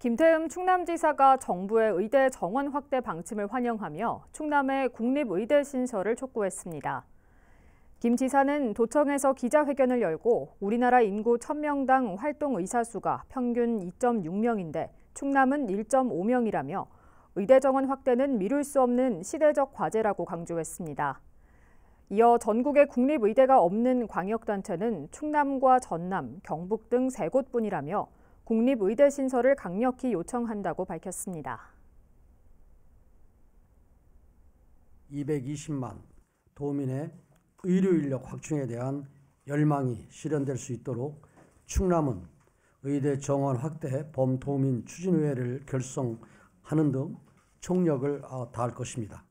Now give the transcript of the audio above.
김태흠 충남지사가 정부의 의대 정원 확대 방침을 환영하며 충남의 국립의대 신설을 촉구했습니다. 김 지사는 도청에서 기자회견을 열고 우리나라 인구 1000명당 활동 의사수가 평균 2.6명인데 충남은 1.5명이라며 의대 정원 확대는 미룰 수 없는 시대적 과제라고 강조했습니다. 이어 전국에 국립의대가 없는 광역단체는 충남과 전남, 경북 등 세 곳뿐이라며 국립의대 신설을 강력히 요청한다고 밝혔습니다. 220만 도민의 의료 인력 확충에 대한 열망이 실현될 수 있도록 충남은 의대 정원 확대 범도민 추진회를 결성하는 등 총력을 어, 다할 것입니다.